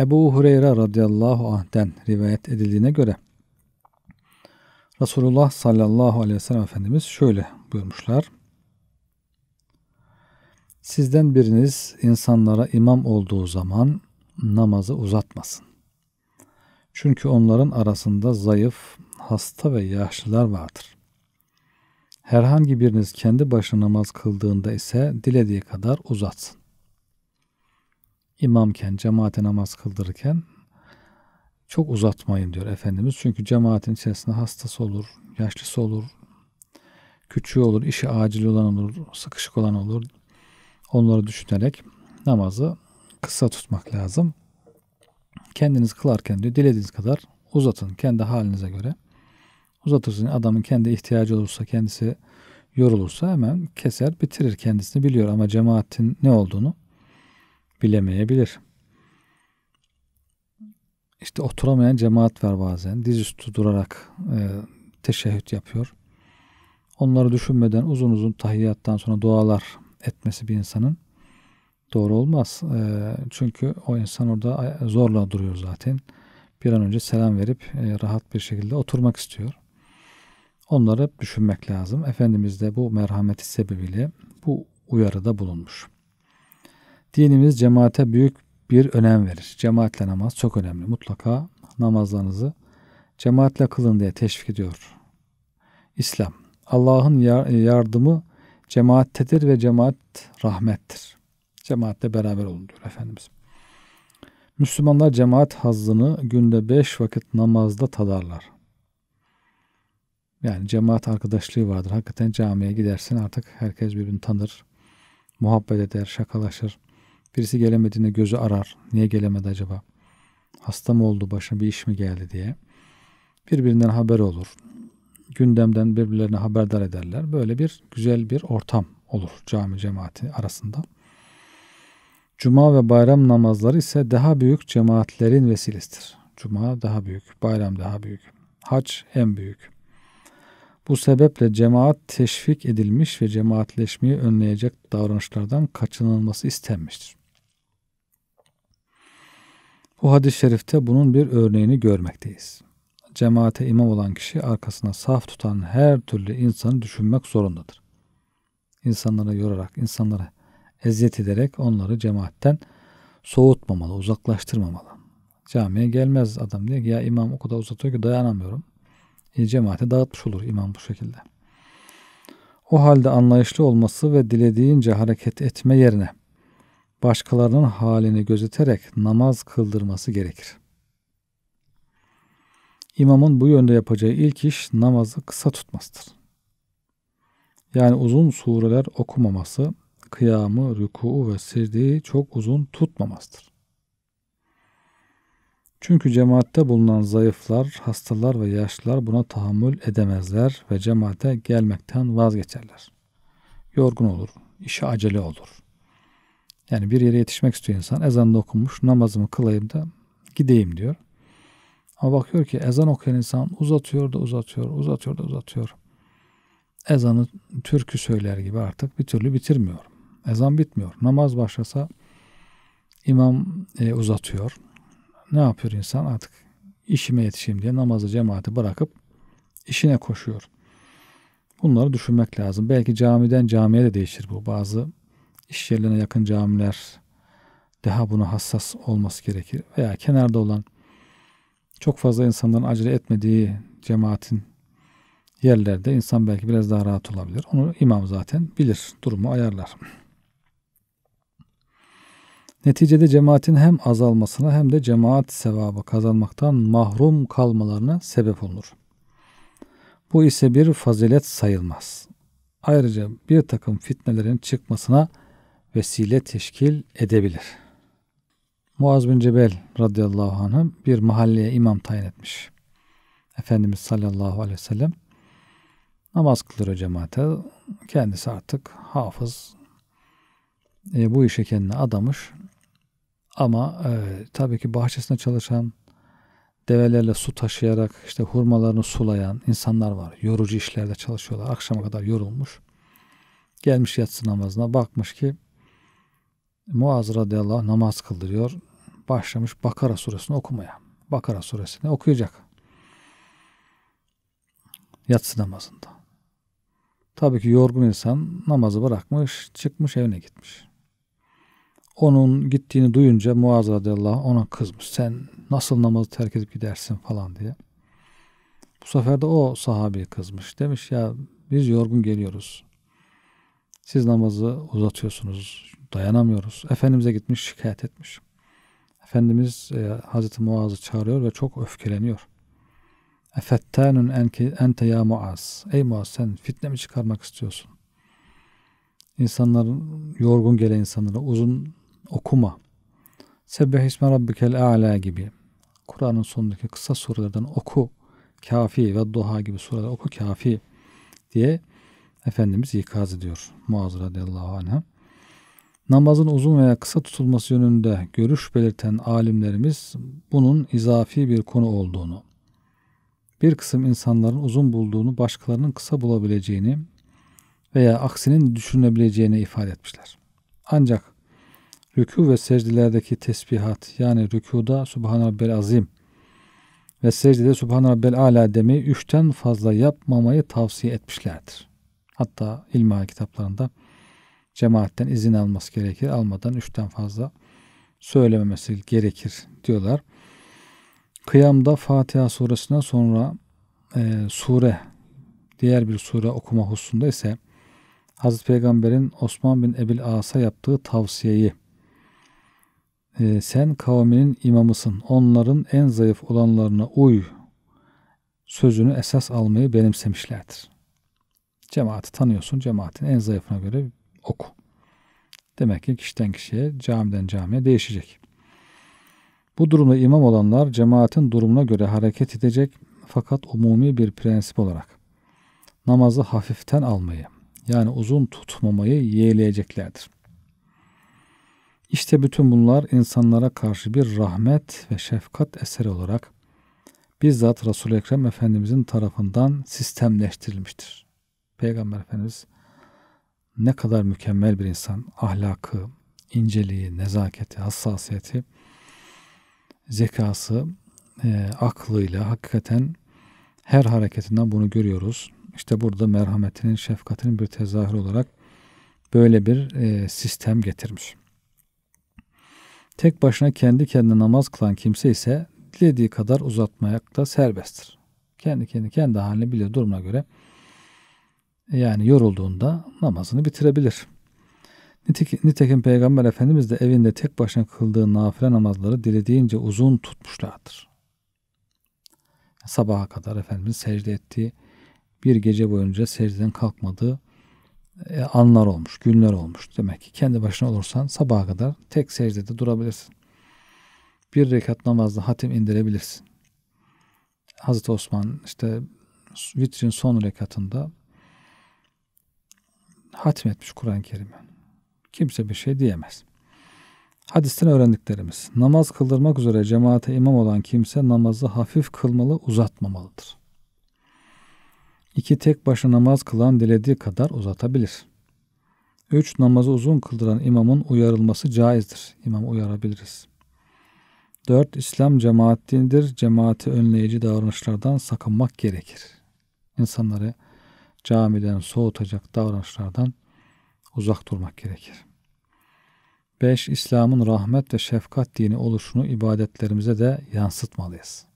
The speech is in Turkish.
Ebu Hureyre radıyallahu anh'den rivayet edildiğine göre Resulullah sallallahu aleyhi ve sellem Efendimiz şöyle buyurmuşlar. Sizden biriniz insanlara imam olduğu zaman namazı uzatmasın. Çünkü onların arasında zayıf, hasta ve yaşlılar vardır. Herhangi biriniz kendi başına namaz kıldığında ise dilediği kadar uzatsın imamken, cemaate namaz kıldırırken çok uzatmayın diyor Efendimiz. Çünkü cemaatin içerisinde hastası olur, yaşlısı olur, küçüğü olur, işi acil olan olur, sıkışık olan olur. Onları düşünerek namazı kısa tutmak lazım. Kendiniz kılarken diyor dilediğiniz kadar uzatın kendi halinize göre. Uzatırsın adamın kendi ihtiyacı olursa kendisi yorulursa hemen keser bitirir kendisini biliyor ama cemaatin ne olduğunu bilemeyebilir. İşte oturamayan cemaat var bazen. Dizüstü durarak e, teşehhüt yapıyor. Onları düşünmeden uzun uzun tahiyyattan sonra dualar etmesi bir insanın doğru olmaz. E, çünkü o insan orada e, zorla duruyor zaten. Bir an önce selam verip e, rahat bir şekilde oturmak istiyor. Onları düşünmek lazım. Efendimiz de bu merhameti sebebiyle bu uyarıda bulunmuş. Dinimiz cemaate büyük bir önem verir. Cemaatle namaz çok önemli. Mutlaka namazlarınızı cemaatle kılın diye teşvik ediyor. İslam. Allah'ın yardımı cemaattedir ve cemaat rahmettir. Cemaatle beraber olun diyor Efendimiz. Müslümanlar cemaat hazzını günde beş vakit namazda tadarlar. Yani cemaat arkadaşlığı vardır. Hakikaten camiye gidersin artık herkes birbirini tanır. Muhabbet eder, şakalaşır. Birisi gelemediğinde gözü arar. Niye gelemedi acaba? Hasta mı oldu, başına bir iş mi geldi diye. Birbirinden haber olur. Gündemden birbirlerine haberdar ederler. Böyle bir güzel bir ortam olur cami cemaati arasında. Cuma ve bayram namazları ise daha büyük cemaatlerin vesilesidir. Cuma daha büyük, bayram daha büyük. Hac en büyük. Bu sebeple cemaat teşvik edilmiş ve cemaatleşmeyi önleyecek davranışlardan kaçınılması istenmiştir. Bu hadis-i şerifte bunun bir örneğini görmekteyiz. Cemaate imam olan kişi arkasına saf tutan her türlü insanı düşünmek zorundadır. İnsanları yorarak, insanlara eziyet ederek onları cemaatten soğutmamalı, uzaklaştırmamalı. Camiye gelmez adam diye ya imam o kadar uzatıyor ki dayanamıyorum. E, cemaate dağıtmış olur imam bu şekilde. O halde anlayışlı olması ve dilediğince hareket etme yerine başkalarının halini gözeterek namaz kıldırması gerekir. İmamın bu yönde yapacağı ilk iş namazı kısa tutmasıdır. Yani uzun sureler okumaması, kıyamı, rükûu ve secdeyi çok uzun tutmamasıdır. Çünkü cemaatte bulunan zayıflar, hastalar ve yaşlılar buna tahammül edemezler ve cemaate gelmekten vazgeçerler. Yorgun olur, işe acele olur. Yani bir yere yetişmek istiyor insan. Ezan da okunmuş. Namazımı kılayım da gideyim diyor. Ama bakıyor ki ezan okuyan insan uzatıyor da uzatıyor, uzatıyor da uzatıyor. Ezanı türkü söyler gibi artık bir türlü bitirmiyor. Ezan bitmiyor. Namaz başlasa imam e, uzatıyor. Ne yapıyor insan? Artık işime yetişeyim diye namazı cemaati bırakıp işine koşuyor. Bunları düşünmek lazım. Belki camiden camiye de değişir bu. Bazı iş yerlerine yakın camiler daha buna hassas olması gerekir. Veya kenarda olan çok fazla insanların acele etmediği cemaatin yerlerde insan belki biraz daha rahat olabilir. Onu imam zaten bilir, durumu ayarlar. Neticede cemaatin hem azalmasına hem de cemaat sevabı kazanmaktan mahrum kalmalarına sebep olur. Bu ise bir fazilet sayılmaz. Ayrıca bir takım fitnelerin çıkmasına vesile teşkil edebilir. Muaz bin Cebel radıyallahu anh'ı bir mahalleye imam tayin etmiş. Efendimiz sallallahu aleyhi ve sellem namaz kılır cemaate. Kendisi artık hafız. E, bu işe kendini adamış. Ama e, tabii ki bahçesinde çalışan develerle su taşıyarak işte hurmalarını sulayan insanlar var. Yorucu işlerde çalışıyorlar. Akşama kadar yorulmuş. Gelmiş yatsı namazına bakmış ki Muaz radıyallahu namaz kıldırıyor. Başlamış Bakara suresini okumaya. Bakara suresini okuyacak. Yatsı namazında. Tabii ki yorgun insan namazı bırakmış, çıkmış evine gitmiş. Onun gittiğini duyunca Muaz radıyallahu ona kızmış. Sen nasıl namazı terk edip gidersin falan diye. Bu sefer de o sahabeye kızmış. Demiş ya biz yorgun geliyoruz. Siz namazı uzatıyorsunuz, dayanamıyoruz. Efendimiz'e gitmiş şikayet etmiş. Efendimiz e, Hazreti Muaz'ı çağırıyor ve çok öfkeleniyor. Efettanun ente ya Muaz. Ey Muaz sen fitne mi çıkarmak istiyorsun? İnsanların yorgun gele insanları, uzun okuma. Sebbeh isme rabbikel a'la gibi. Kur'an'ın sonundaki kısa surelerden oku kafi ve duha gibi sureler oku kafi diye Efendimiz ikaz ediyor Muaz radıyallahu anh'a. Namazın uzun veya kısa tutulması yönünde görüş belirten alimlerimiz bunun izafi bir konu olduğunu, bir kısım insanların uzun bulduğunu başkalarının kısa bulabileceğini veya aksinin düşünebileceğini ifade etmişler. Ancak rükû ve secdelerdeki tesbihat yani rükuda Subhan Rabbel Azim ve secdede Subhan Rabbel Ala demeyi üçten fazla yapmamayı tavsiye etmişlerdir. Hatta ilmihal kitaplarında cemaatten izin alması gerekir. Almadan üçten fazla söylememesi gerekir diyorlar. Kıyamda Fatiha suresinden sonra e, sure diğer bir sure okuma hususunda ise Hazreti Peygamber'in Osman bin Ebil As'a yaptığı tavsiyeyi e, sen kavminin imamısın onların en zayıf olanlarına uy sözünü esas almayı benimsemişlerdir. Cemaati tanıyorsun. Cemaatin en zayıfına göre oku. Demek ki kişiden kişiye, camiden camiye değişecek. Bu durumda imam olanlar cemaatin durumuna göre hareket edecek fakat umumi bir prensip olarak namazı hafiften almayı yani uzun tutmamayı yeğleyeceklerdir. İşte bütün bunlar insanlara karşı bir rahmet ve şefkat eseri olarak bizzat Resul-i Ekrem Efendimizin tarafından sistemleştirilmiştir. Peygamber Efendimiz ne kadar mükemmel bir insan, ahlakı, inceliği, nezaketi, hassasiyeti, zekası, e, aklıyla hakikaten her hareketinden bunu görüyoruz. İşte burada merhametinin, şefkatinin bir tezahür olarak böyle bir e, sistem getirmiş. Tek başına kendi kendine namaz kılan kimse ise dilediği kadar uzatmaya da serbesttir. Kendi kendi kendi haline bile durumuna göre yani yorulduğunda namazını bitirebilir. Nitekim Peygamber Efendimiz de evinde tek başına kıldığı nafile namazları dilediğince uzun tutmuşlardır. Sabaha kadar Efendimiz secde ettiği bir gece boyunca secdeden kalkmadığı e, anlar olmuş, günler olmuş. Demek ki kendi başına olursan sabaha kadar tek secdede durabilirsin. Bir rekat namazda hatim indirebilirsin. Hazreti Osman işte vitrin son rekatında hatmetmiş Kur'an-ı Kerim'i. Kimse bir şey diyemez. Hadisten öğrendiklerimiz. Namaz kıldırmak üzere cemaate imam olan kimse namazı hafif kılmalı, uzatmamalıdır. İki tek başına namaz kılan dilediği kadar uzatabilir. Üç namazı uzun kıldıran imamın uyarılması caizdir. İmam uyarabiliriz. Dört İslam cemaattindir. Cemaati önleyici davranışlardan sakınmak gerekir. İnsanları camiden soğutacak davranışlardan uzak durmak gerekir. 5. İslam'ın rahmet ve şefkat dini oluşunu ibadetlerimize de yansıtmalıyız.